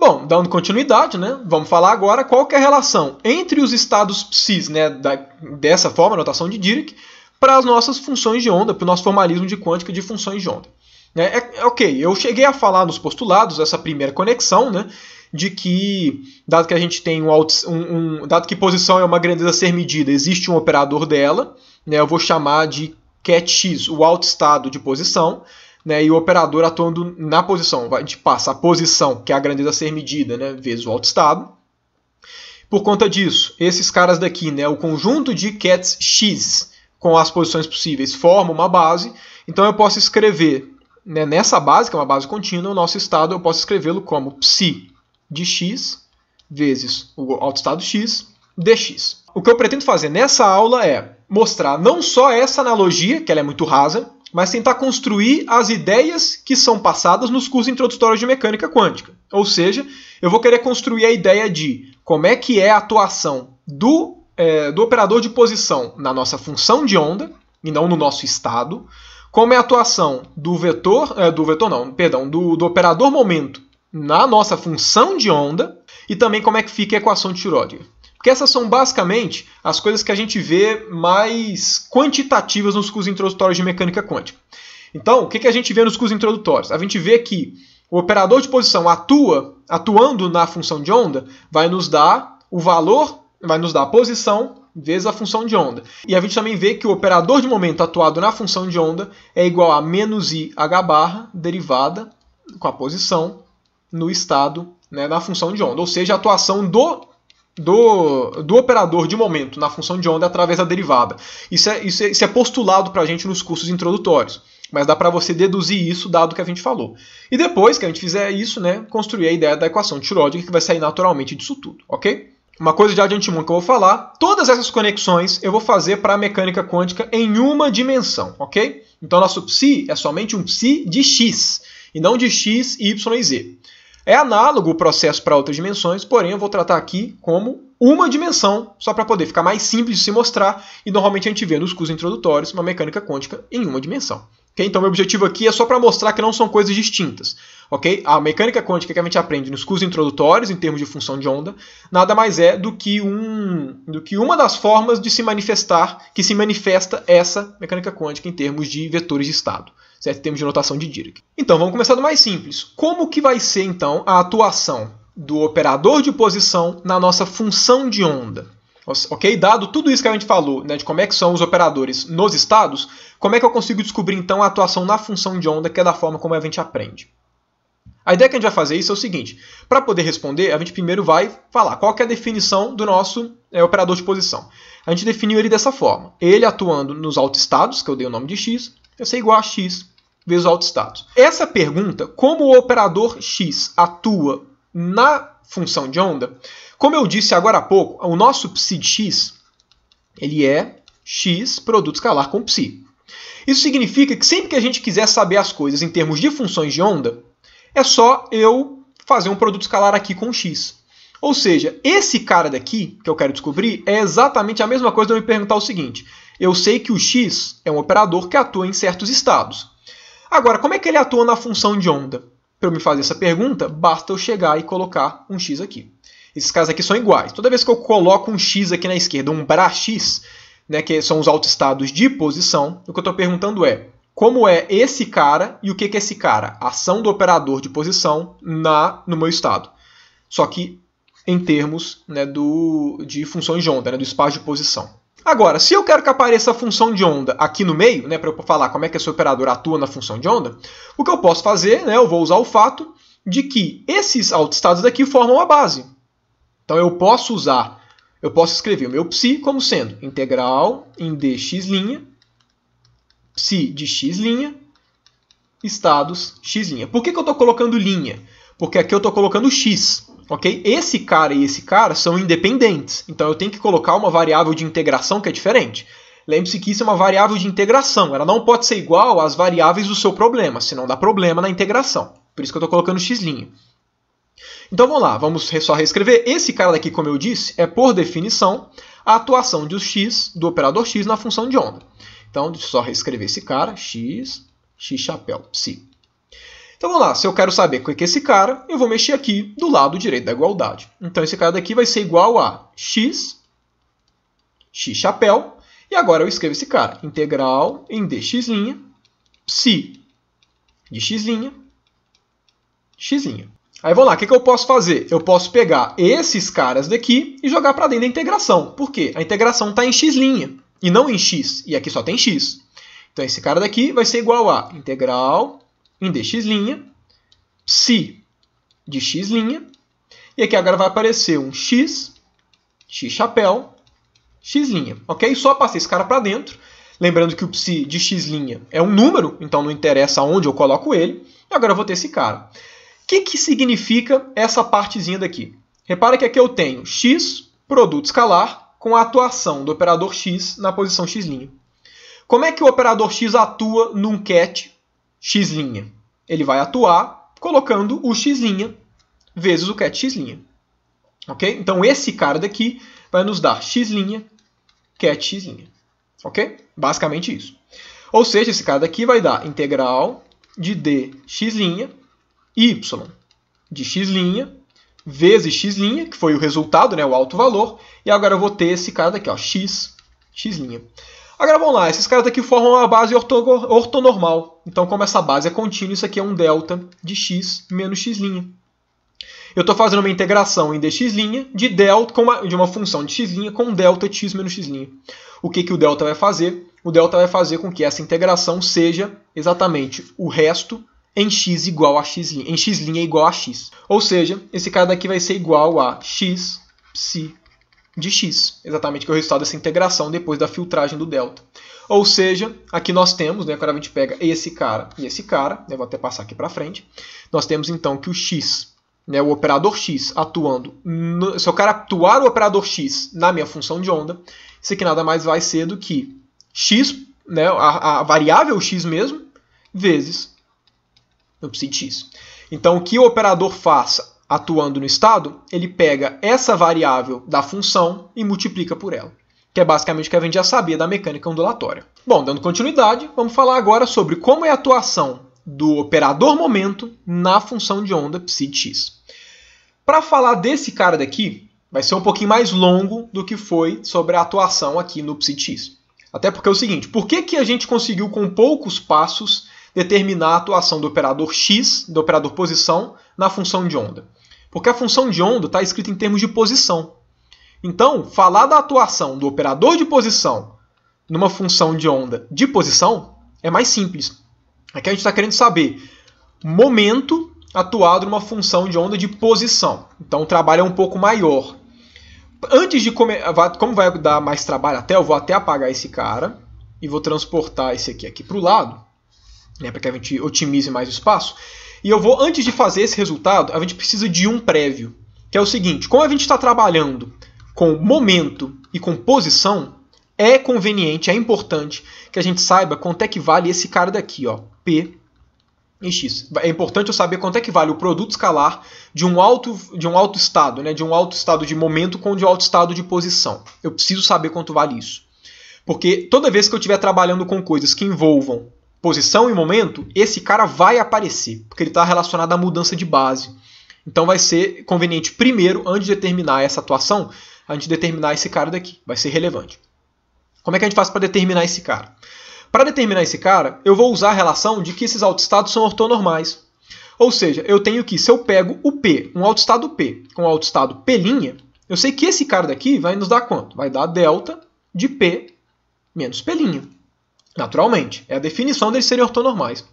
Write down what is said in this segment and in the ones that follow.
Bom, dando continuidade, né? Vamos falar agora qual é a relação entre os estados psis, né, da, dessa forma, a notação de Dirac, para as nossas funções de onda, para o nosso formalismo de quântica de funções de onda. Né. É, é, ok, eu cheguei a falar nos postulados essa primeira conexão, né? De que, dado que a gente tem um, um, um dado que posição é uma grandeza a ser medida, existe um operador dela, né? Eu vou chamar de cat o alto estado de posição né, e o operador atuando na posição. A gente passa a posição, que é a grandeza a ser medida, né, vezes o autoestado. Por conta disso, esses caras daqui, né, o conjunto de cats x com as posições possíveis forma uma base. Então eu posso escrever né, nessa base, que é uma base contínua, o nosso estado eu posso escrevê-lo como psi de x vezes o autoestado x dx. O que eu pretendo fazer nessa aula é mostrar não só essa analogia, que ela é muito rasa, mas tentar construir as ideias que são passadas nos cursos introdutórios de mecânica quântica. Ou seja, eu vou querer construir a ideia de como é que é a atuação do, é, do operador de posição na nossa função de onda, e não no nosso estado, como é a atuação do vetor, é, do vetor não, perdão, do, do operador momento na nossa função de onda, e também como é que fica a equação de Schrödinger. Porque essas são basicamente as coisas que a gente vê mais quantitativas nos cursos introdutórios de mecânica quântica. Então, o que, a gente vê nos cursos introdutórios? A gente vê que o operador de posição atua, atuando na função de onda, vai nos dar o valor, vai nos dar a posição vezes a função de onda. E a gente também vê que o operador de momento atuado na função de onda é igual a menos i h barra derivada com a posição no estado né, na função de onda, ou seja, a atuação do do, do operador de momento na função de onda através da derivada. Isso é, isso é, isso é postulado para a gente nos cursos introdutórios. Mas dá para você deduzir isso dado que a gente falou. E depois que a gente fizer isso, né, construir a ideia da equação de Schrödinger que vai sair naturalmente disso tudo, ok? Uma coisa de antemão que eu vou falar, todas essas conexões eu vou fazer para a mecânica quântica em uma dimensão, ok? Então nosso psi é somente um psi de x, e não de x, y e z. É análogo o processo para outras dimensões, porém eu vou tratar aqui como uma dimensão, só para poder ficar mais simples de se mostrar, e normalmente a gente vê nos cursos introdutórios uma mecânica quântica em uma dimensão. Okay? Então, tá, meu objetivo aqui é só para mostrar que não são coisas distintas. ok? A mecânica quântica que a gente aprende nos cursos introdutórios, em termos de função de onda, nada mais é do que, um, do que uma das formas de se manifestar, que se manifesta essa mecânica quântica em termos de vetores de estado certo? Em termos de notação de Dirac. Então, vamos começar do mais simples. Como que vai ser, então, a atuação do operador de posição na nossa função de onda? Ok? Dado tudo isso que a gente falou, né, de como é que são os operadores nos estados, como é que eu consigo descobrir então a atuação na função de onda, que é da forma como a gente aprende? A ideia que a gente vai fazer isso é o seguinte: para poder responder, a gente primeiro vai falar qual é a definição do nosso é, operador de posição. A gente definiu ele dessa forma: ele atuando nos autoestados, que eu dei o nome de x, vai ser igual a x vezes altos estados. Essa pergunta, como o operador x atua na função de onda, como eu disse agora há pouco, o nosso psid-x ele é x produto escalar com psi. Isso significa que sempre que a gente quiser saber as coisas em termos de funções de onda, é só eu fazer um produto escalar aqui com x. Ou seja, esse cara daqui que eu quero descobrir é exatamente a mesma coisa de eu me perguntar o seguinte. Eu sei que o x é um operador que atua em certos estados. Agora, como é que ele atua na função de onda? Para eu me fazer essa pergunta, basta eu chegar e colocar um x aqui. Esses caras aqui são iguais. Toda vez que eu coloco um X aqui na esquerda, um x, né, que são os autoestados de posição, o que eu estou perguntando é como é esse cara e o que, que é esse cara? Ação do operador de posição na no meu estado. Só que em termos né, do, de funções de onda, né, do espaço de posição. Agora, se eu quero que apareça a função de onda aqui no meio, né, para eu falar como é que esse operador atua na função de onda, o que eu posso fazer, né, eu vou usar o fato de que esses autoestados daqui formam a base. Então eu posso usar, eu posso escrever o meu psi como sendo integral em dx', psi de x', estados x'. Por que, que eu estou colocando linha? Porque aqui eu estou colocando x, ok? Esse cara e esse cara são independentes, então eu tenho que colocar uma variável de integração que é diferente. Lembre-se que isso é uma variável de integração, ela não pode ser igual às variáveis do seu problema, senão dá problema na integração. Por isso que eu estou colocando x'. Então vamos lá, vamos só reescrever. Esse cara daqui, como eu disse, é por definição a atuação de x do operador x na função de onda. Então deixa eu só reescrever esse cara, x, x chapéu, psi. Então vamos lá, se eu quero saber o que é esse cara, eu vou mexer aqui do lado direito da igualdade. Então esse cara daqui vai ser igual a x, x chapéu, e agora eu escrevo esse cara, integral em dx', psi de x', x'. Aí vamos lá, o que, que, eu posso fazer? Eu posso pegar esses caras daqui e jogar para dentro da integração. Por quê? A integração está em x' e não em x, e aqui só tem x. Então esse cara daqui vai ser igual a integral em dx' psi de x', e aqui agora vai aparecer um x, x chapéu, x', ok? Só passei esse cara para dentro, lembrando que o psi de x' é um número, então não interessa onde eu coloco ele, e agora eu vou ter esse cara que, que significa essa partezinha daqui? Repara que aqui eu tenho x, produto escalar, com a atuação do operador x na posição x'. Como é que o operador x atua num cat x'? Ele vai atuar colocando o x' vezes o cat x'. Ok? Então esse cara daqui vai nos dar x', cat x'. Ok? Basicamente isso. Ou seja, esse cara daqui vai dar integral de dx' y de x' vezes x', que foi o resultado, né, o alto valor, e agora eu vou ter esse cara daqui, ó, x, x'. Agora vamos lá, esses caras daqui formam uma base ortonormal. Então, como essa base é contínua, isso aqui é um delta de x menos x'. Eu estou fazendo uma integração em dx' de, delta, com uma, de uma função de x' com delta de x menos x'. O que, que o delta vai fazer? O delta vai fazer com que essa integração seja exatamente o resto em x igual a x, em x' linha é igual a x. Ou seja, esse cara daqui vai ser igual a x psi de x, exatamente que é o resultado dessa integração depois da filtragem do delta. Ou seja, aqui nós temos, né, agora a gente pega esse cara e esse cara, né, vou até passar aqui para frente, nós temos então que o x, né, o operador x atuando, no, se eu quero atuar o operador x na minha função de onda, isso aqui nada mais vai ser do que x, né, a, a variável x mesmo, vezes no psi Então, o que o operador faz atuando no estado? Ele pega essa variável da função e multiplica por ela. Que é basicamente o que a gente já sabia da mecânica ondulatória. Bom, dando continuidade, vamos falar agora sobre como é a atuação do operador momento na função de onda psi x. Para falar desse cara daqui, vai ser um pouquinho mais longo do que foi sobre a atuação aqui no psi x. Até porque é o seguinte, por que, que a gente conseguiu com poucos passos determinar a atuação do operador x, do operador posição, na função de onda. Porque a função de onda está escrita em termos de posição. Então, falar da atuação do operador de posição numa função de onda de posição é mais simples. Aqui a gente está querendo saber momento atuado numa função de onda de posição. Então, o trabalho é um pouco maior. Antes de como vai dar mais trabalho até, eu vou até apagar esse cara e vou transportar esse aqui aqui para o lado né, para que a gente otimize mais o espaço. E eu vou, antes de fazer esse resultado, a gente precisa de um prévio, que é o seguinte: como a gente está trabalhando com momento e com posição, é conveniente, é importante que a gente saiba quanto é que vale esse cara daqui, ó, P e X. É importante eu saber quanto é que vale o produto escalar de um alto, de um alto estado, né, de um alto estado de momento com de um alto estado de posição. Eu preciso saber quanto vale isso. Porque toda vez que eu estiver trabalhando com coisas que envolvam posição e momento, esse cara vai aparecer, porque ele está relacionado à mudança de base. Então vai ser conveniente primeiro, antes de determinar essa atuação, antes de determinar esse cara daqui. Vai ser relevante. Como é que a gente faz para determinar esse cara? Para determinar esse cara, eu vou usar a relação de que esses autoestados são ortonormais. Ou seja, eu tenho que, se eu pego o P, um autoestado P, com um autoestado P', eu sei que esse cara daqui vai nos dar quanto? Vai dar delta de P menos P'. Naturalmente, é a definição deles serem ortonormais.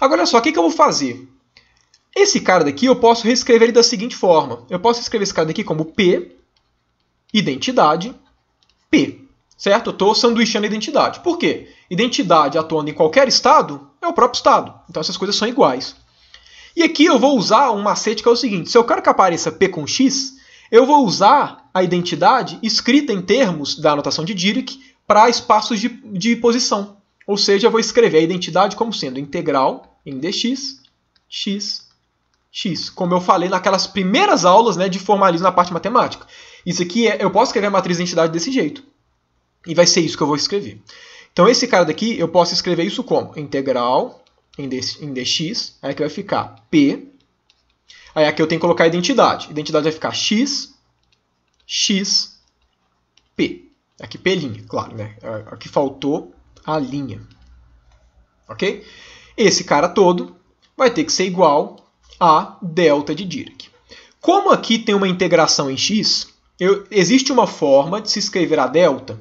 Agora, olha só, o que, que eu vou fazer? Esse cara daqui eu posso reescrever ele da seguinte forma. Eu posso escrever esse cara daqui como P, identidade, P. Certo? Eu estou sanduichando a identidade. Por quê? Identidade atuando em qualquer estado é o próprio estado. Então essas coisas são iguais. E aqui eu vou usar um macete que é o seguinte: se eu quero que apareça P com X, eu vou usar a identidade escrita em termos da anotação de Dirac para espaços de, de posição. Ou seja, eu vou escrever a identidade como sendo integral em dx, x, x. Como eu falei naquelas primeiras aulas né, de formalismo na parte matemática. Isso aqui, é, eu posso escrever a matriz de identidade desse jeito. E vai ser isso que eu vou escrever. Então, esse cara daqui, eu posso escrever isso como integral em, dx, Aí aqui vai ficar p. Aí aqui eu tenho que colocar a identidade. A identidade vai ficar x, x, p. Aqui é P claro, né? Aqui é, é faltou a linha. Ok? Esse cara todo vai ter que ser igual a delta de Dirac. Como aqui tem uma integração em x, eu, existe uma forma de se escrever a delta,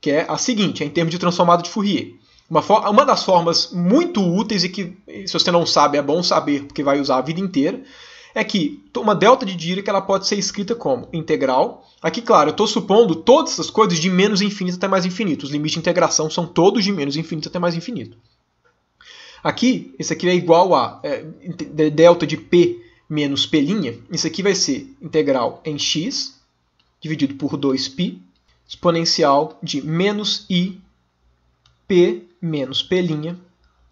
que é a seguinte, é em termos de transformado de Fourier. Uma, for, uma das formas muito úteis e que, se você não sabe, é bom saber, porque vai usar a vida inteira, é que uma delta de Dirac ela pode ser escrita como integral. Aqui, claro, eu estou supondo todas essas coisas de menos infinito até mais infinito. Os limites de integração são todos de menos infinito até mais infinito. Aqui, esse aqui é igual a é, delta de P menos P'. Isso aqui vai ser integral em x dividido por 2π exponencial de menos i p menos p'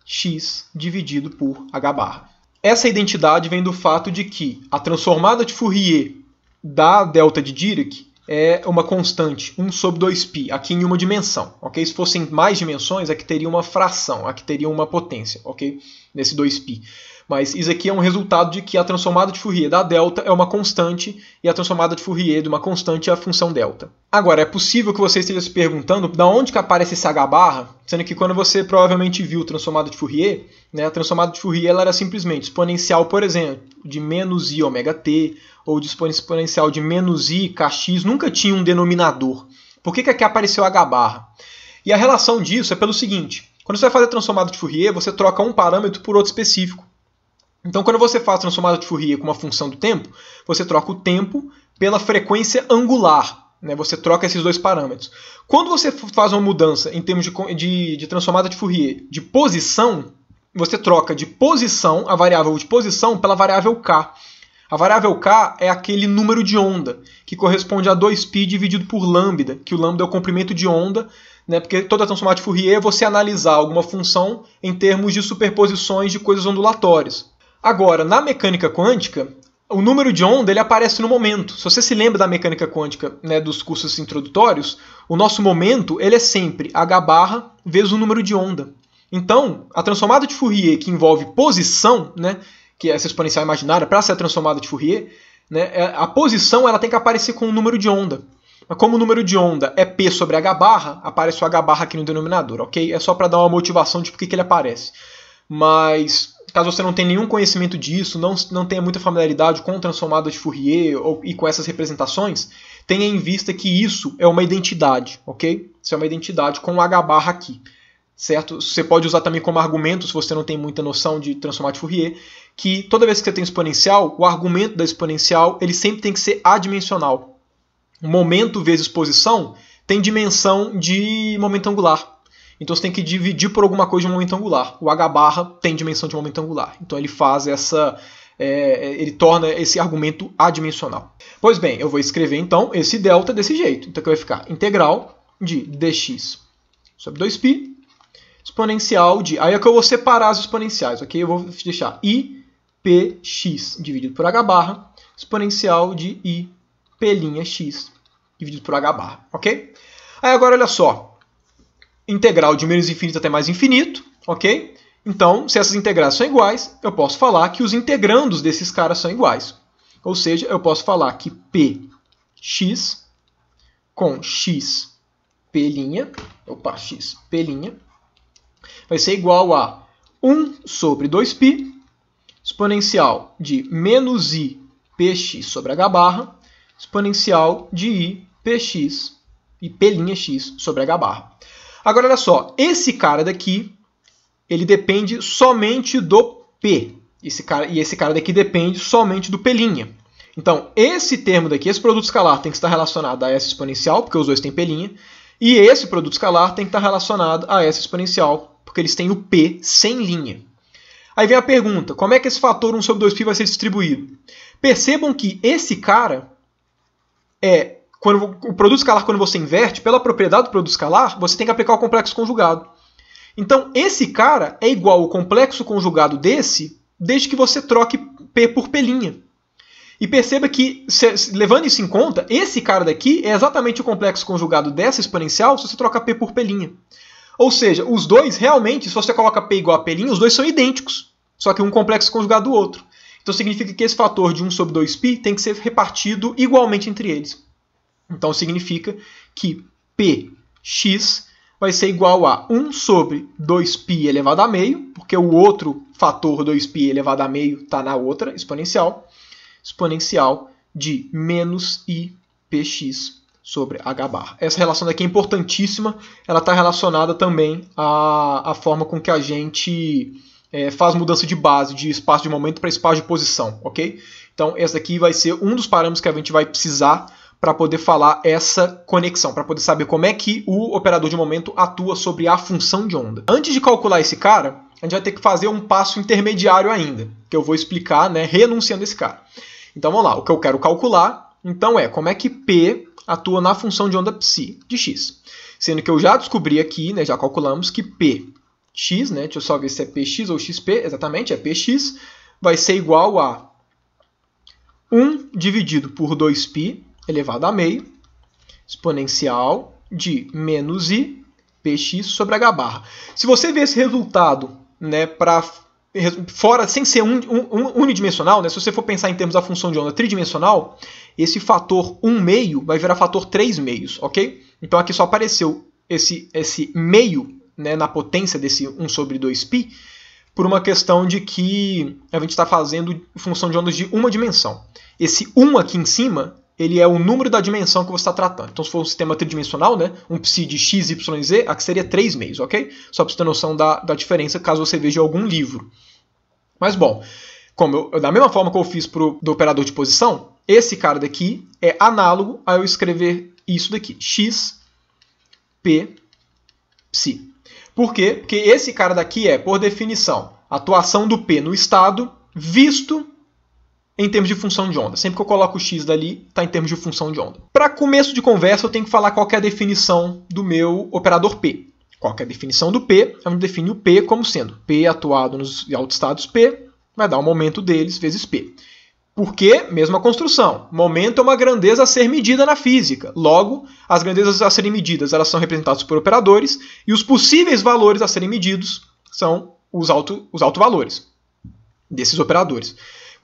x dividido por h barra. Essa identidade vem do fato de que a transformada de Fourier da delta de Dirac é uma constante 1 sobre 2π, aqui em uma dimensão, ok? Se fossem mais dimensões, aqui teria uma fração, aqui teria uma potência, ok? Nesse 2π. Mas isso aqui é um resultado de que a transformada de Fourier da delta é uma constante e a transformada de Fourier de uma constante é a função delta. Agora, é possível que você esteja se perguntando da onde que aparece esse H barra, sendo que quando você provavelmente viu transformada de Fourier, né, a transformada de Fourier ela era simplesmente exponencial, por exemplo, de menos i ômega t, ou de exponencial de menos i kx, nunca tinha um denominador. Por que, que aqui apareceu H barra? E a relação disso é pelo seguinte, quando você vai fazer a transformada de Fourier, você troca um parâmetro por outro específico. Então, quando você faz a transformada de Fourier com uma função do tempo, você troca o tempo pela frequência angular. Né? Você troca esses dois parâmetros. Quando você faz uma mudança em termos de, de, de transformada de Fourier de posição, você troca de posição, a variável de posição, pela variável k. A variável k é aquele número de onda, que corresponde a 2π dividido por lambda, que o lambda é o comprimento de onda, né? porque toda transformada de Fourier é você analisar alguma função em termos de superposições de coisas ondulatórias. Agora, na mecânica quântica, o número de onda ele aparece no momento. Se você se lembra da mecânica quântica né, dos cursos introdutórios, o nosso momento ele é sempre h barra vezes o número de onda. Então, a transformada de Fourier que envolve posição, né, que é essa exponencial imaginária, para ser a transformada de Fourier, né, é, a posição ela tem que aparecer com o número de onda. Mas como o número de onda é P sobre H barra, aparece o H barra aqui no denominador, ok? É só para dar uma motivação de por que ele aparece. Mas caso você não tenha nenhum conhecimento disso, não, não tenha muita familiaridade com transformadas de Fourier ou, e com essas representações, tenha em vista que isso é uma identidade, ok? Isso é uma identidade com o H barra aqui, certo? Você pode usar também como argumento, se você não tem muita noção de transformada de Fourier, que toda vez que você tem exponencial, o argumento da exponencial ele sempre tem que ser adimensional. Momento vezes posição tem dimensão de momento angular, então você tem que dividir por alguma coisa de momento angular. O H barra tem dimensão de momento angular. Então ele faz essa. É, é, ele torna esse argumento adimensional. Pois bem, eu vou escrever então esse delta desse jeito. Então que vai ficar integral de dx sobre 2π exponencial de. Aí é que eu vou separar as exponenciais, ok? Eu vou deixar i px dividido por h barra exponencial de i p'x dividido por h barra, ok? Aí agora olha só, integral de menos infinito até mais infinito, ok? Então, se essas integrais são iguais, eu posso falar que os integrandos desses caras são iguais. Ou seja, eu posso falar que px com x p' opa, x vai ser igual a 1 sobre 2π exponencial de menos i px sobre h barra exponencial de i px e p'x sobre h barra. Agora, olha só, esse cara daqui, ele depende somente do P. Esse cara, e esse cara daqui depende somente do P'. Então, esse termo daqui, esse produto escalar, tem que estar relacionado a S exponencial, porque os dois têm P'. E esse produto escalar tem que estar relacionado a S exponencial, porque eles têm o P sem linha. Aí vem a pergunta, como é que esse fator 1 sobre 2π vai ser distribuído? Percebam que esse cara é quando o produto escalar, quando você inverte, pela propriedade do produto escalar, você tem que aplicar o complexo conjugado. Então, esse cara é igual ao complexo conjugado desse, desde que você troque P por P'. E perceba que, se, levando isso em conta, esse cara daqui é exatamente o complexo conjugado dessa exponencial se você troca P por P'. Ou seja, os dois realmente, se você coloca P igual a P', os dois são idênticos, só que um complexo conjugado do outro. Então significa que esse fator de 1 sobre 2π tem que ser repartido igualmente entre eles. Então significa que Px vai ser igual a 1 sobre 2π elevado a meio, porque o outro fator 2π elevado a meio está na outra exponencial, exponencial de menos ipx sobre h bar. Essa relação daqui é importantíssima, ela está relacionada também à, à forma com que a gente é, faz mudança de base, de espaço de momento para espaço de posição, ok? Então, essa aqui vai ser um dos parâmetros que a gente vai precisar para poder falar essa conexão, para poder saber como é que o operador de momento atua sobre a função de onda. Antes de calcular esse cara, a gente vai ter que fazer um passo intermediário ainda, que eu vou explicar, né, renunciando esse cara. Então vamos lá, o que eu quero calcular, então é como é que P atua na função de onda psi de x. Sendo que eu já descobri aqui, né, já calculamos que P x, né, deixa eu só ver se é px ou xp, exatamente, é px, vai ser igual a 1 dividido por 2π, elevado a meio exponencial de menos i px sobre h barra. Se você vê esse resultado né, para fora sem ser un, un, unidimensional, né, se você for pensar em termos da função de onda tridimensional, esse fator 1 meio vai virar fator 3 meios, ok? Então aqui só apareceu esse, esse meio né, na potência desse 1 sobre 2π por uma questão de que a gente está fazendo função de ondas de uma dimensão. Esse 1 aqui em cima ele é o número da dimensão que você está tratando. Então, se for um sistema tridimensional, né, um psi de x, y, z, aqui seria 3 meios, ok? Só para você ter noção da, da diferença, caso você veja algum livro. Mas, bom, como eu, da mesma forma que eu fiz pro, do operador de posição, esse cara daqui é análogo a eu escrever isso daqui, x, p, psi. Por quê? Porque esse cara daqui é, por definição, a atuação do p no estado visto em termos de função de onda. Sempre que eu coloco o x dali, está em termos de função de onda. Para começo de conversa, eu tenho que falar qual que é a definição do meu operador P. Qual que é a definição do P? A gente define o P como sendo P atuado nos autoestados P, vai dar o momento deles vezes P. Porque, mesma construção, momento é uma grandeza a ser medida na física. Logo, as grandezas a serem medidas elas são representadas por operadores e os possíveis valores a serem medidos são os, alto, os autovalores desses operadores.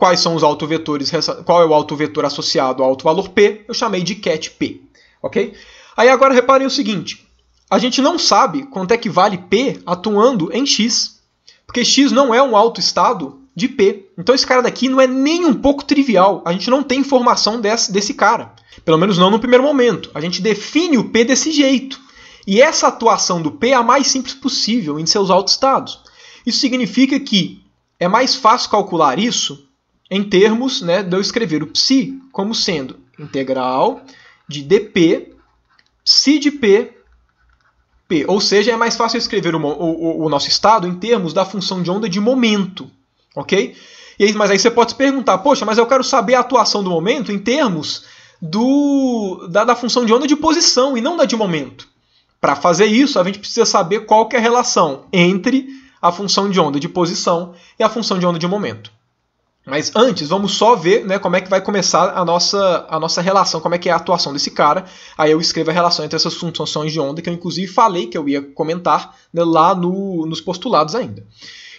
Quais são os autovetores, qual é o autovetor associado ao autovalor P? Eu chamei de cat P, ok? Aí agora reparem o seguinte, a gente não sabe quanto é que vale P atuando em X, porque X não é um autoestado de P. Então esse cara daqui não é nem um pouco trivial, a gente não tem informação desse, desse cara, pelo menos não no primeiro momento. A gente define o P desse jeito, e essa atuação do P é a mais simples possível em seus autoestados. Isso significa que é mais fácil calcular isso em termos né, de eu escrever o psi como sendo integral de dp, psi de p, p. Ou seja, é mais fácil escrever o, o, o nosso estado em termos da função de onda de momento. Ok? E aí, mas aí você pode se perguntar, poxa, mas eu quero saber a atuação do momento em termos do, da, da função de onda de posição e não da de momento. Para fazer isso, a gente precisa saber qual é a relação entre a função de onda de posição e a função de onda de momento. Mas antes, vamos só ver né, como é que vai começar a nossa, a nossa relação, como é que é a atuação desse cara. Aí eu escrevo a relação entre essas funções de onda, que eu inclusive falei que eu ia comentar né, lá no, nos postulados ainda.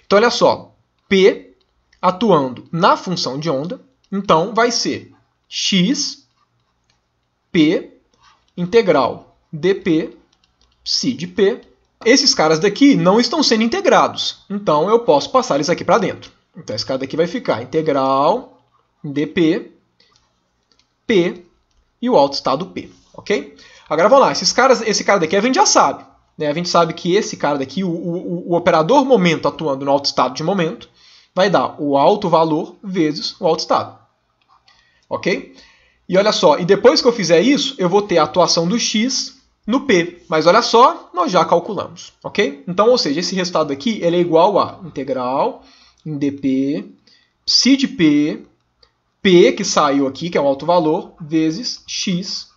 Então, olha só, P atuando na função de onda, então vai ser x p integral dp psi de p. Esses caras daqui não estão sendo integrados, então eu posso passar eles aqui para dentro. Então esse cara daqui vai ficar integral dp p e o alto estado p, ok? Agora vamos lá, esses caras, esse cara daqui a é gente já sabe. Né? A gente sabe que esse cara daqui, o, o, o operador momento atuando no alto estado de momento, vai dar o alto valor vezes o alto estado. Ok? E olha só, e depois que eu fizer isso, eu vou ter a atuação do x no p. Mas olha só, nós já calculamos, ok? Então, ou seja, esse resultado aqui ele é igual a integral em DP, psi de P, P que saiu aqui, que é um alto valor, vezes X,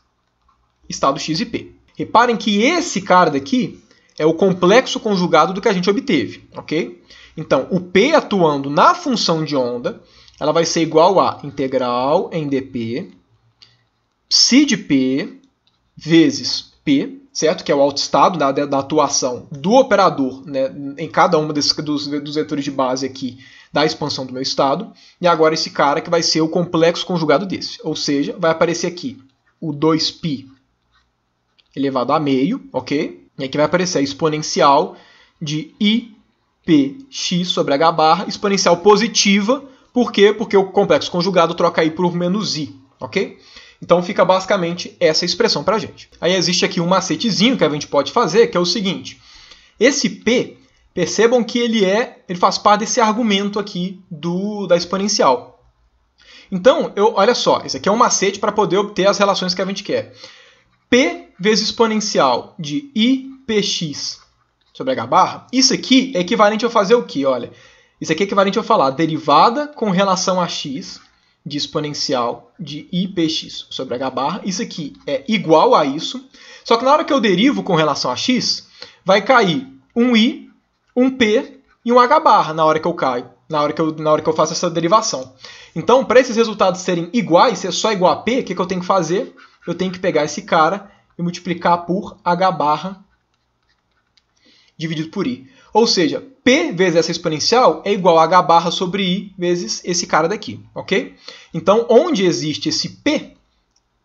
estado X e P. Reparem que esse cara daqui é o complexo conjugado do que a gente obteve, ok? Então, o P atuando na função de onda, ela vai ser igual a integral em dP, psi de P, vezes P, certo? Que é o autoestado da, da atuação do operador né, em cada um desses, dos, dos vetores de base aqui da expansão do meu estado. E agora esse cara que vai ser o complexo conjugado desse. Ou seja, vai aparecer aqui o 2π elevado a meio, ok? E aqui vai aparecer a exponencial de ipx sobre h barra, exponencial positiva. Por quê? Porque o complexo conjugado troca i por menos i, ok? Então fica basicamente essa expressão para a gente. Aí existe aqui um macetezinho que a gente pode fazer, que é o seguinte. Esse P, percebam que ele é, ele faz parte desse argumento aqui do, da exponencial. Então, eu, olha só, esse aqui é um macete para poder obter as relações que a gente quer. P vezes exponencial de IPX sobre H barra, isso aqui é equivalente a fazer o que? Olha, isso aqui é equivalente a falar derivada com relação a x de exponencial de i sobre h barra. Isso aqui é igual a isso. Só que na hora que eu derivo com relação a x, vai cair um i, um p e um h barra na hora que eu caio, na hora que eu, na hora que eu faço essa derivação. Então, para esses resultados serem iguais, se é só igual a p, o que, que eu tenho que fazer? Eu tenho que pegar esse cara e multiplicar por h barra dividido por i. Ou seja, P vezes essa exponencial é igual a H barra sobre I vezes esse cara daqui, ok? Então, onde existe esse P,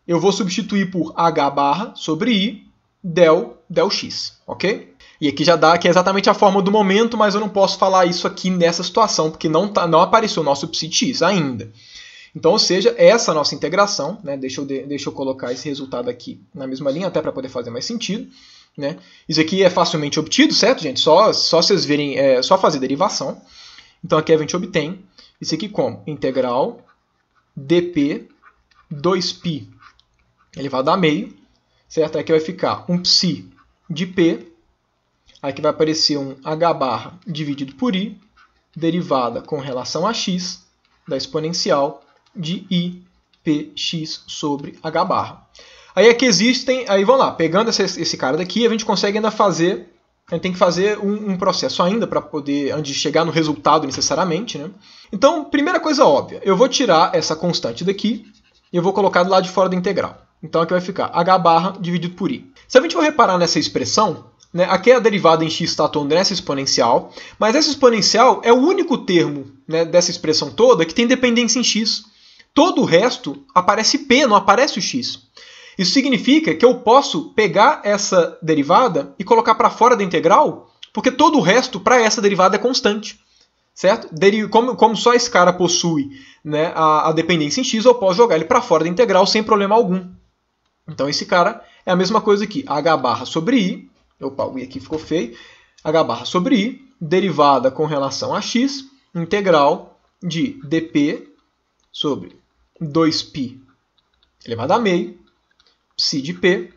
eu vou substituir por H barra sobre I del, del X, ok? E aqui já dá que é exatamente a forma do momento, mas eu não posso falar isso aqui nessa situação, porque não, tá, não apareceu o nosso psi x ainda. Então, ou seja, essa nossa integração, né, deixa, eu de, deixa eu colocar esse resultado aqui na mesma linha, até para poder fazer mais sentido. Né? Isso aqui é facilmente obtido, certo, gente? Só, só vocês verem, é, só fazer derivação. Então aqui a gente obtém isso aqui como integral dp 2π elevado a meio, certo? Aqui vai ficar um psi de p, aqui vai aparecer um h barra dividido por i, derivada com relação a x da exponencial de i px sobre h barra. Aí é que existem, aí vamos lá, pegando esse, esse cara daqui, a gente consegue ainda fazer, a gente tem que fazer um, um processo ainda para poder, antes de chegar no resultado necessariamente, né? Então, primeira coisa óbvia, eu vou tirar essa constante daqui e eu vou colocar do lado de fora da integral. Então aqui vai ficar h barra dividido por i. Se a gente for reparar nessa expressão, né, aqui é a derivada em x está atuando nessa exponencial, mas essa exponencial é o único termo né, dessa expressão toda que tem dependência em x. Todo o resto aparece p, não aparece o x. Isso significa que eu posso pegar essa derivada e colocar para fora da integral, porque todo o resto para essa derivada é constante. Certo? Como, só esse cara possui né, a, a dependência em x, eu posso jogar ele para fora da integral sem problema algum. Então esse cara é a mesma coisa aqui. h barra sobre i, opa, o i aqui ficou feio, h barra sobre i, derivada com relação a x, integral de dp sobre 2π elevado a meio psi de P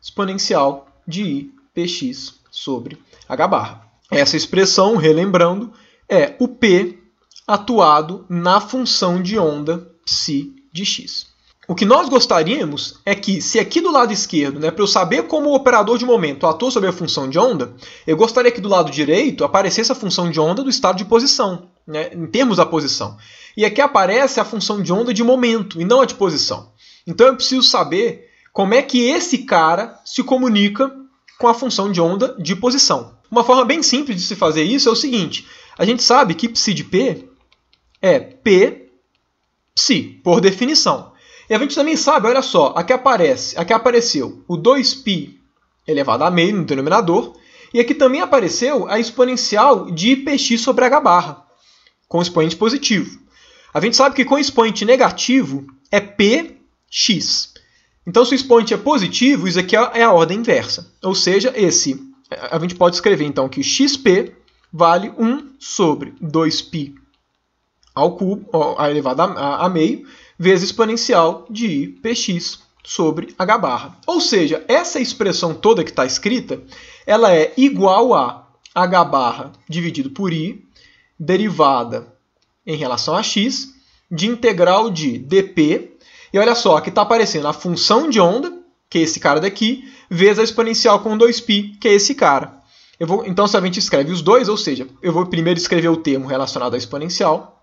exponencial de I px sobre H barra. Essa expressão, relembrando, é o P atuado na função de onda psi de x. O que nós gostaríamos é que, se aqui do lado esquerdo, né, para eu saber como o operador de momento atua sobre a função de onda, eu gostaria que do lado direito aparecesse a função de onda do estado de posição, né, em termos da posição. E aqui aparece a função de onda de momento e não a de posição. Então eu preciso saber como é que esse cara se comunica com a função de onda de posição? Uma forma bem simples de se fazer isso é o seguinte: a gente sabe que psi de P é P psi, por definição. E a gente também sabe, olha só, aqui aparece, aqui apareceu o 2π elevado a meio no denominador, e aqui também apareceu a exponencial de px sobre h barra, com expoente positivo. A gente sabe que com expoente negativo é px. Então, se o expoente é positivo, isso aqui é, é a ordem inversa. Ou seja, esse a gente pode escrever então que xp vale 1 sobre 2π ao cubo, a elevado a, a meio, vezes exponencial de i px sobre h barra. Ou seja, essa expressão toda que está escrita, ela é igual a h barra dividido por i, derivada em relação a x, de integral de dp e olha só, aqui está aparecendo a função de onda, que é esse cara daqui, vezes a exponencial com 2π, que é esse cara. Vou, então, se a gente escreve os dois, ou seja, eu vou primeiro escrever o termo relacionado à exponencial,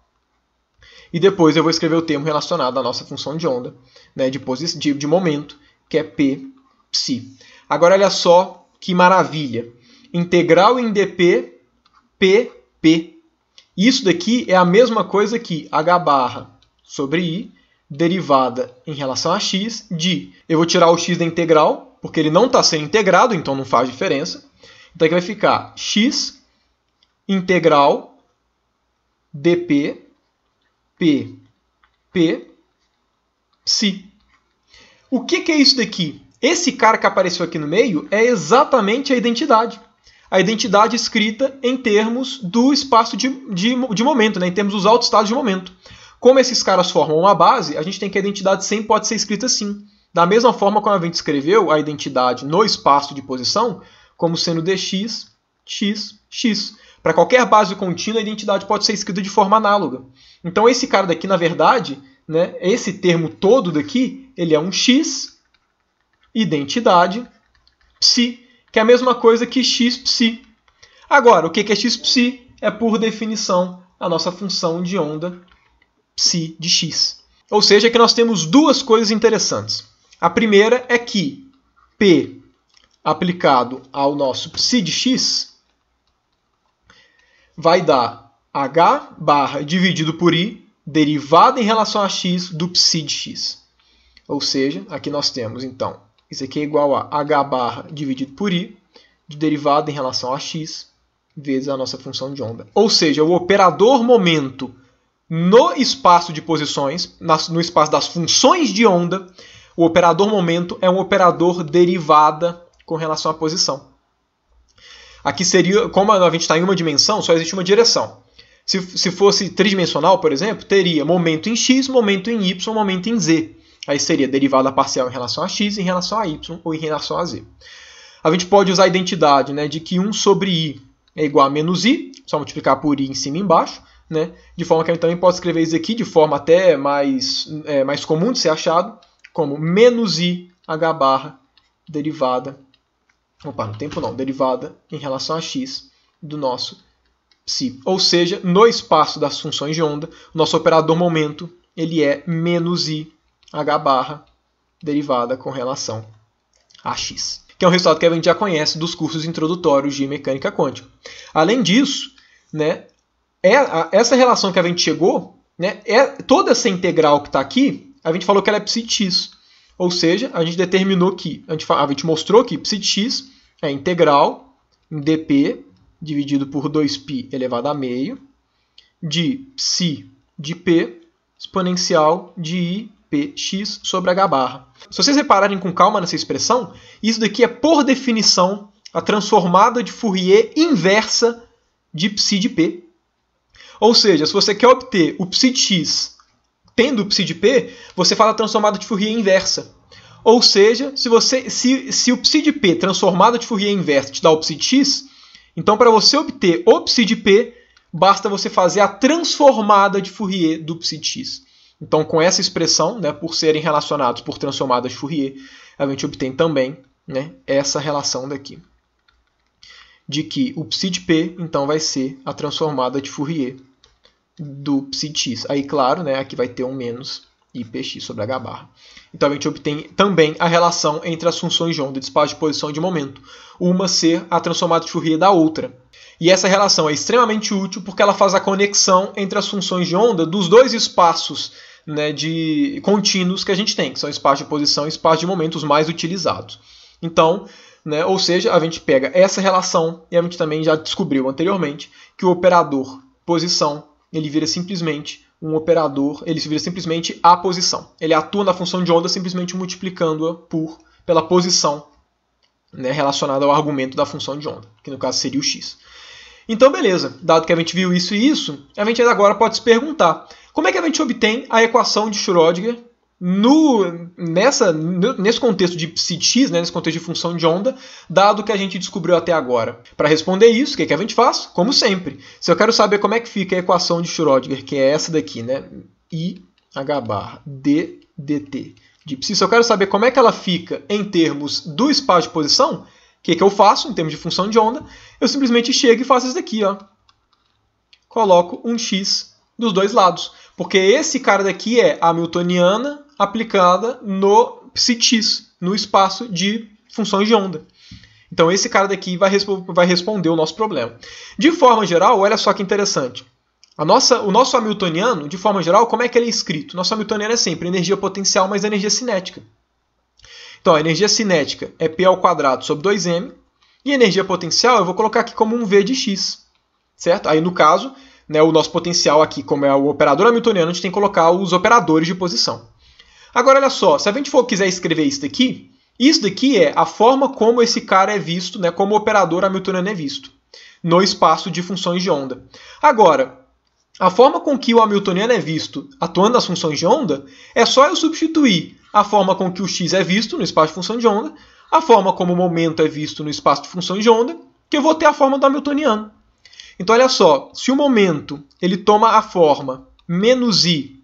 e depois eu vou escrever o termo relacionado à nossa função de onda, né, de, de, de momento, que é p psi. Agora, olha só que maravilha. Integral em dp, pp. Isso daqui é a mesma coisa que h barra sobre i derivada em relação a x de eu vou tirar o x da integral, porque ele não está sendo integrado, então não faz diferença. Então aqui vai ficar x integral dp p p si. O que, que é isso daqui? Esse cara que apareceu aqui no meio é exatamente a identidade. A identidade escrita em termos do espaço de, de, de momento, né? em termos dos altos estados de momento. Como esses caras formam uma base, a gente tem que a identidade sempre pode ser escrita assim. Da mesma forma como a gente escreveu a identidade no espaço de posição, como sendo dx, x, x. Para qualquer base contínua, a identidade pode ser escrita de forma análoga. Então esse cara daqui, na verdade, né, esse termo todo daqui, ele é um x, identidade, psi, que é a mesma coisa que x psi. Agora, o que é x psi? É, por definição, a nossa função de onda psi de x. Ou seja, que nós temos duas coisas interessantes. A primeira é que p aplicado ao nosso psi de x vai dar h barra dividido por i derivada em relação a x do psi de x. Ou seja, aqui nós temos então isso aqui é igual a h barra dividido por i de derivada em relação a x vezes a nossa função de onda. Ou seja, o operador momento no espaço de posições, no espaço das funções de onda, o operador momento é um operador derivada com relação à posição. Aqui seria, como a gente está em uma dimensão, só existe uma direção. Se, se fosse tridimensional, por exemplo, teria momento em x, momento em y, momento em z. Aí seria derivada parcial em relação a x, em relação a y ou em relação a z. A gente pode usar a identidade né, de que 1 sobre i é igual a menos i, só multiplicar por i em cima e embaixo né? De forma que a gente também pode escrever isso aqui de forma até mais, é, mais comum de ser achado, como menos i h barra derivada, opa, no tempo não, derivada em relação a x do nosso psi. Ou seja, no espaço das funções de onda, o nosso operador momento ele é menos i h barra derivada com relação a x, que é um resultado que a gente já conhece dos cursos introdutórios de mecânica quântica. Além disso, né, é, a, essa relação que a gente chegou, né, é toda essa integral que está aqui, a gente falou que ela é psi-x. Ou seja, a gente determinou que, a gente, a gente mostrou que psi-x é integral em dp dividido por 2π elevado a meio de psi de p exponencial de i px sobre h barra. Se vocês repararem com calma nessa expressão, isso daqui é por definição a transformada de Fourier inversa de psi de p, ou seja, se você quer obter o psi de x tendo o psi de p, você fala transformada de Fourier inversa. Ou seja, se, você, se, se o psi de p transformado de Fourier inversa te dá o psi de x, então para você obter o psi de p, basta você fazer a transformada de Fourier do psi de x. Então com essa expressão, né, por serem relacionados por transformadas de Fourier, a gente obtém também né, essa relação daqui de que o psi de P então vai ser a transformada de Fourier do psi de x. Aí, claro, né, aqui vai ter um menos IPX sobre H barra. Então a gente obtém também a relação entre as funções de onda, de espaço de posição e de momento, uma ser a transformada de Fourier da outra. E essa relação é extremamente útil porque ela faz a conexão entre as funções de onda dos dois espaços né, de contínuos que a gente tem, que são espaço de posição e espaço de momento os mais utilizados. Então, né? Ou seja, a gente pega essa relação e a gente também já descobriu anteriormente que o operador posição ele vira simplesmente um operador, ele se vira simplesmente a posição. Ele atua na função de onda simplesmente multiplicando-a por pela posição né, relacionada ao argumento da função de onda, que no caso seria o x. Então, beleza, dado que a gente viu isso e isso, a gente agora pode se perguntar como é que a gente obtém a equação de Schrödinger no, nessa, nesse contexto de psi-x, né, nesse contexto de função de onda, dado que a gente descobriu até agora? Para responder isso, o que, que a gente faz? Como sempre. Se eu quero saber como é que fica a equação de Schrödinger, que é essa daqui, né? I h barra d dt de psi, se eu quero saber como é que ela fica em termos do espaço de posição, o que, que eu faço em termos de função de onda? Eu simplesmente chego e faço isso daqui. Ó. Coloco um x dos dois lados. Porque esse cara daqui é hamiltoniana aplicada no psitis, no espaço de funções de onda. Então esse cara daqui vai, respo vai responder o nosso problema. De forma geral, olha só que interessante. A nossa, o nosso Hamiltoniano, de forma geral, como é que ele é escrito? Nosso Hamiltoniano é sempre energia potencial mais energia cinética. Então, a energia cinética é P ao quadrado sobre 2m, e energia potencial eu vou colocar aqui como um V de x, certo? Aí, no caso, né, o nosso potencial aqui, como é o operador hamiltoniano, a gente tem que colocar os operadores de posição. Agora, olha só, se a gente for quiser escrever isso daqui, isso daqui é a forma como esse cara é visto, né, como o operador hamiltoniano é visto, no espaço de funções de onda. Agora, a forma com que o hamiltoniano é visto atuando nas funções de onda é só eu substituir a forma com que o x é visto no espaço de função de onda, a forma como o momento é visto no espaço de funções de onda, que eu vou ter a forma do hamiltoniano. Então, olha só, se o momento ele toma a forma menos i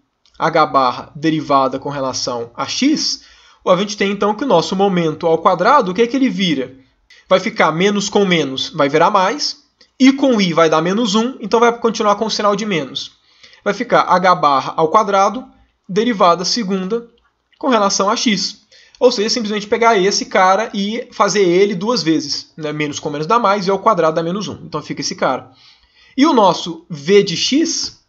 h barra derivada com relação a x, a gente tem então que o nosso momento ao quadrado, o que é que ele vira? Vai ficar menos com menos, vai virar mais, i com i vai dar menos 1, então vai continuar com o sinal de menos. Vai ficar h barra ao quadrado, derivada segunda com relação a x. Ou seja, simplesmente pegar esse cara e fazer ele duas vezes. Né? Menos com menos dá mais e ao quadrado dá menos 1. Então fica esse cara. E o nosso v de x,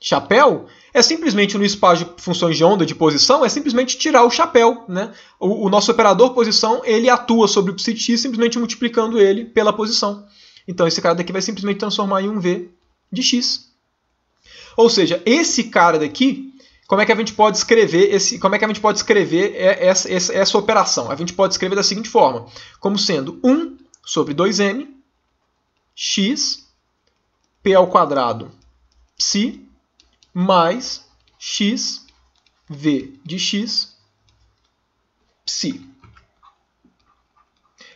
chapéu, é simplesmente no espaço de funções de onda de posição, é simplesmente tirar o chapéu. Né? O, o nosso operador posição ele atua sobre o psi simplesmente multiplicando ele pela posição. Então esse cara daqui vai simplesmente transformar em um v de x. Ou seja, esse cara daqui, como é que a gente pode escrever esse, como é que a gente pode escrever essa, essa, essa operação? A gente pode escrever da seguinte forma, como sendo 1 sobre 2m x p ao quadrado psi mais x v de x psi.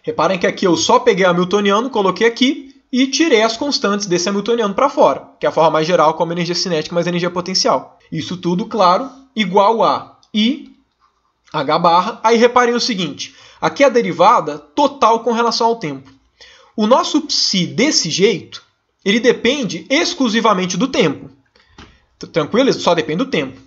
Reparem que aqui eu só peguei a Hamiltoniano, coloquei aqui e tirei as constantes desse Hamiltoniano para fora, que é a forma mais geral como energia cinética mais energia potencial. Isso tudo, claro, igual a I, H barra. Aí reparem o seguinte, aqui é a derivada total com relação ao tempo. O nosso psi desse jeito, ele depende exclusivamente do tempo. Tranquilo? Só depende do tempo.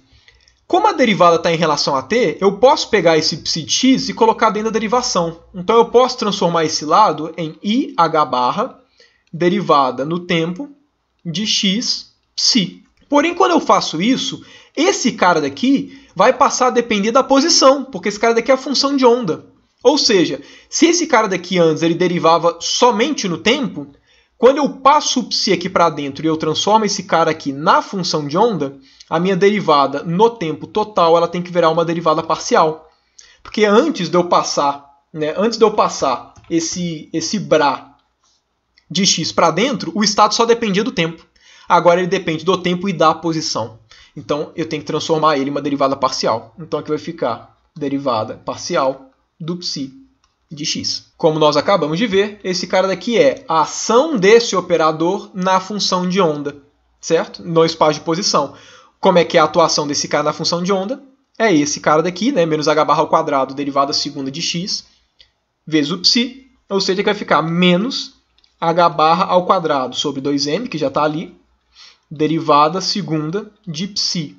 Como a derivada está em relação a t, eu posso pegar esse psi x e colocar dentro da derivação. Então eu posso transformar esse lado em ih barra derivada no tempo de x psi. Porém, quando eu faço isso, esse cara daqui vai passar a depender da posição, porque esse cara daqui é a função de onda. Ou seja, se esse cara daqui antes ele derivava somente no tempo, quando eu passo o psi aqui para dentro e eu transformo esse cara aqui na função de onda, a minha derivada no tempo total ela tem que virar uma derivada parcial. Porque antes de eu passar, né, antes de eu passar esse, esse bra de x para dentro, o estado só dependia do tempo. Agora ele depende do tempo e da posição. Então eu tenho que transformar ele em uma derivada parcial. Então aqui vai ficar derivada parcial do psi de x. Como nós acabamos de ver, esse cara daqui é a ação desse operador na função de onda, certo? No espaço de posição. Como é que é a atuação desse cara na função de onda? É esse cara daqui, né? Menos h barra ao quadrado, derivada segunda de x, vezes o psi, ou seja, que vai ficar menos h barra ao quadrado sobre 2m, que já está ali, derivada segunda de psi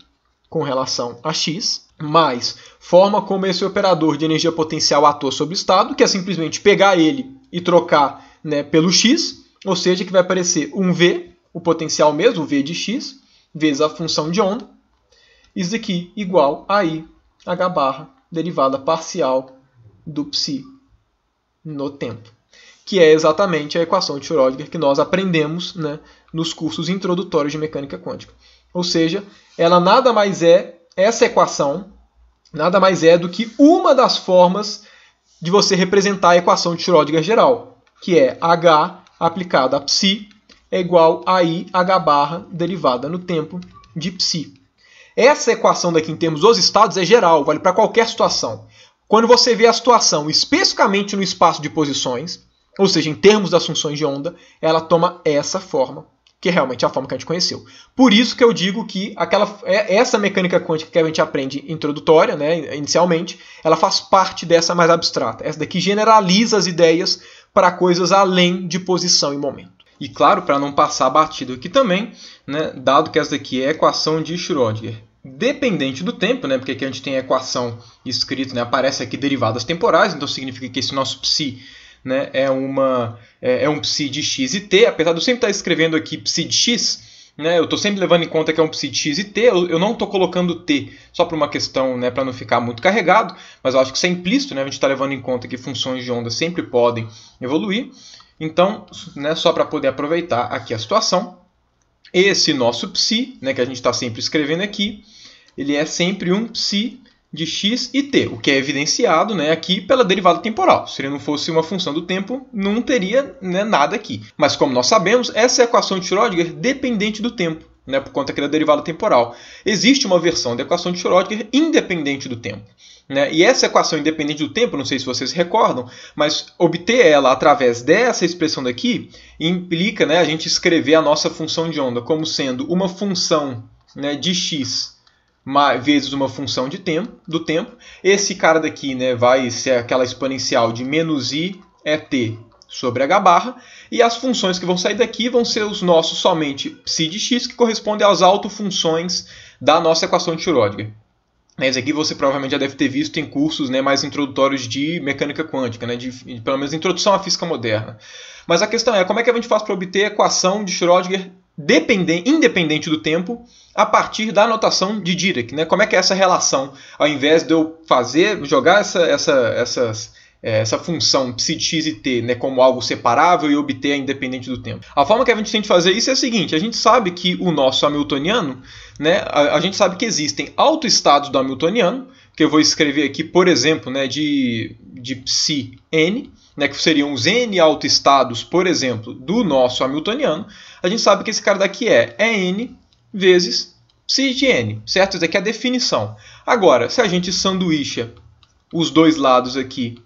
com relação a x, mais forma como esse operador de energia potencial atua sobre o estado, que é simplesmente pegar ele e trocar né, pelo x, ou seja, que vai aparecer um v, o potencial mesmo, o v de x, vezes a função de onda, isso aqui igual a i, h barra, derivada parcial do psi no tempo, que é exatamente a equação de Schrödinger que nós aprendemos né, nos cursos introdutórios de mecânica quântica. Ou seja, ela nada mais é essa equação nada mais é do que uma das formas de você representar a equação de Schrödinger geral, que é h aplicado a psi é igual a i h barra derivada no tempo de psi. Essa equação daqui em termos dos estados é geral, vale para qualquer situação. Quando você vê a situação especificamente no espaço de posições, ou seja, em termos das funções de onda, ela toma essa forma que é realmente é a forma que a gente conheceu. Por isso que eu digo que aquela, é, essa mecânica quântica que a gente aprende introdutória, né, inicialmente, ela faz parte dessa mais abstrata, essa daqui generaliza as ideias para coisas além de posição e momento. E claro, para não passar batido aqui também, né, dado que essa daqui é a equação de Schrödinger. Dependente do tempo, né, porque aqui a gente tem a equação escrita, né, aparece aqui derivadas temporais, então significa que esse nosso psi né, é, uma, é, é um psi de x e t, apesar de eu sempre estar escrevendo aqui psi de x, né, eu estou sempre levando em conta que é um psi de x e t, eu, eu não estou colocando t só para uma questão, né, para não ficar muito carregado, mas eu acho que isso é implícito, né, a gente está levando em conta que funções de onda sempre podem evoluir. Então, né, só para poder aproveitar aqui a situação, esse nosso psi, né, que a gente está sempre escrevendo aqui, ele é sempre um psi de x e t, o que é evidenciado né, aqui pela derivada temporal. Se ele não fosse uma função do tempo, não teria né, nada aqui. Mas como nós sabemos, essa é a equação de Schrödinger dependente do tempo. Né, por conta é da derivada temporal. Existe uma versão da equação de Schrödinger independente do tempo. Né? E essa equação independente do tempo, não sei se vocês recordam, mas obter ela através dessa expressão daqui implica né, a gente escrever a nossa função de onda como sendo uma função né, de x vezes uma função de tempo, do tempo. Esse cara daqui né, vai ser aquela exponencial de menos i é t sobre h barra. E as funções que vão sair daqui vão ser os nossos somente psi de x, que correspondem às autofunções da nossa equação de Schrödinger. Né, esse aqui você provavelmente já deve ter visto em cursos né, mais introdutórios de mecânica quântica, né, de, pelo menos introdução à física moderna. Mas a questão é, como é que a gente faz para obter a equação de Schrödinger dependente, independente do tempo a partir da anotação de Dirac. Né? Como é que é essa relação? Ao invés de eu fazer, jogar essa, essa, essas, é, essa função psi x e t né, como algo separável e obter a independente do tempo. A forma que a gente tem de fazer isso é a seguinte: a gente sabe que o nosso Hamiltoniano, né, a, a gente sabe que existem autoestados do Hamiltoniano, que eu vou escrever aqui, por exemplo, né, de, de psi n, né, que seriam os n autoestados, por exemplo, do nosso Hamiltoniano, a gente sabe que esse cara daqui é, é n vezes psi de n, certo? Isso aqui é a definição. Agora, se a gente sanduícha os dois lados aqui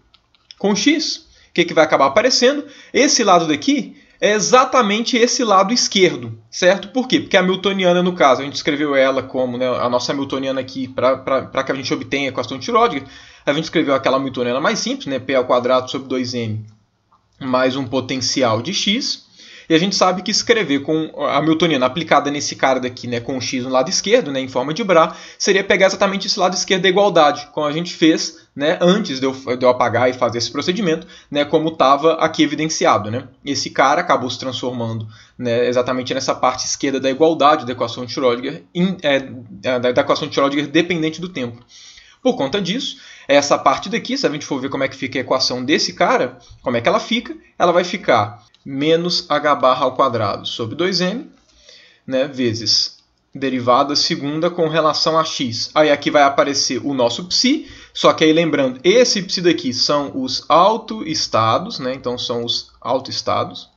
com x, o que, que vai acabar aparecendo? Esse lado daqui é exatamente esse lado esquerdo, certo? Por quê? Porque a Hamiltoniana, no caso, a gente escreveu ela como né, a nossa Hamiltoniana aqui para que a gente obtenha a equação de Schrödinger a tá gente escreveu aquela Hamiltoniana mais simples, né? P ao quadrado sobre 2m mais um potencial de x. E a gente sabe que escrever com a Hamiltoniana aplicada nesse cara daqui, né, com o x no lado esquerdo, né, em forma de bra, seria pegar exatamente esse lado esquerdo da igualdade, como a gente fez né, antes de eu, de eu apagar e fazer esse procedimento, né, como estava aqui evidenciado. Né? Esse cara acabou se transformando né, exatamente nessa parte esquerda da igualdade da equação de Schrödinger, in, é, da equação de Schrödinger dependente do tempo. Por conta disso, essa parte daqui, se a gente for ver como é que fica a equação desse cara, como é que ela fica, ela vai ficar menos h barra ao quadrado sobre 2m, né, vezes derivada segunda com relação a x. Aí aqui vai aparecer o nosso psi, só que aí lembrando, esse psi daqui são os autoestados, né? Então são os autoestados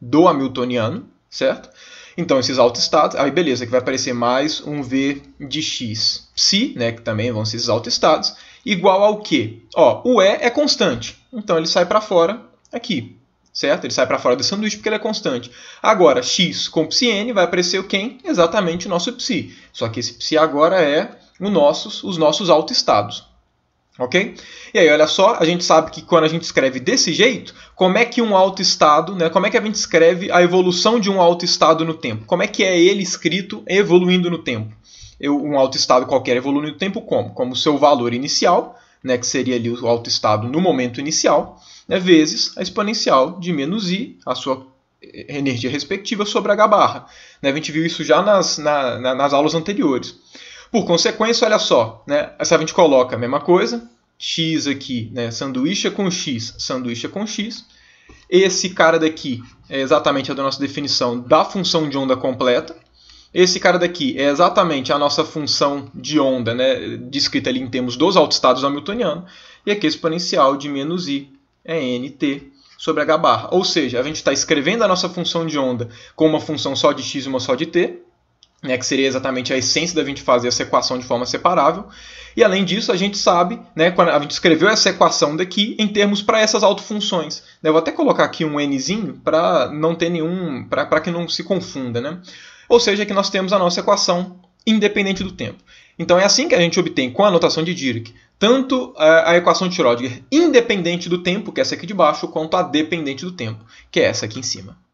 do Hamiltoniano, certo? Então, esses autoestados, aí beleza, que vai aparecer mais um V de x psi, né, que também vão ser esses autoestados, igual ao quê? Ó, o E é constante, então ele sai para fora aqui, certo? Ele sai para fora do sanduíche porque ele é constante. Agora, x com psi vai aparecer o quem? Exatamente o nosso psi. Só que esse psi agora é o nossos, os nossos autoestados, Ok? E aí, olha só, a gente sabe que quando a gente escreve desse jeito, como é que um estado, né? Como é que a gente escreve a evolução de um alto estado no tempo? Como é que é ele escrito evoluindo no tempo? Eu, um estado qualquer evoluindo no tempo como? Como seu valor inicial, né, que seria ali o estado no momento inicial, né, vezes a exponencial de menos i, a sua energia respectiva sobre h barra. Né, a gente viu isso já nas, na, na, nas aulas anteriores. Por consequência, olha só, né? Essa a gente coloca a mesma coisa, x aqui, né? Sanduíche com x, sanduíche com x. Esse cara daqui é exatamente a nossa definição da função de onda completa. Esse cara daqui é exatamente a nossa função de onda, né, descrita ali em termos dos autoestados hamiltoniano. E aqui é exponencial de menos i é nt sobre h barra. Ou seja, a gente está escrevendo a nossa função de onda com uma função só de x e uma só de t né, que seria exatamente a essência da gente fazer essa equação de forma separável. E além disso, a gente sabe, né, quando a gente escreveu essa equação daqui em termos para essas autofunções. Né? Eu vou até colocar aqui um nzinho para não ter nenhum, para que não se confunda, né? Ou seja, que nós temos a nossa equação independente do tempo. Então é assim que a gente obtém com a notação de Dirac tanto a equação de Schrödinger independente do tempo, que é essa aqui de baixo, quanto a dependente do tempo, que é essa aqui em cima.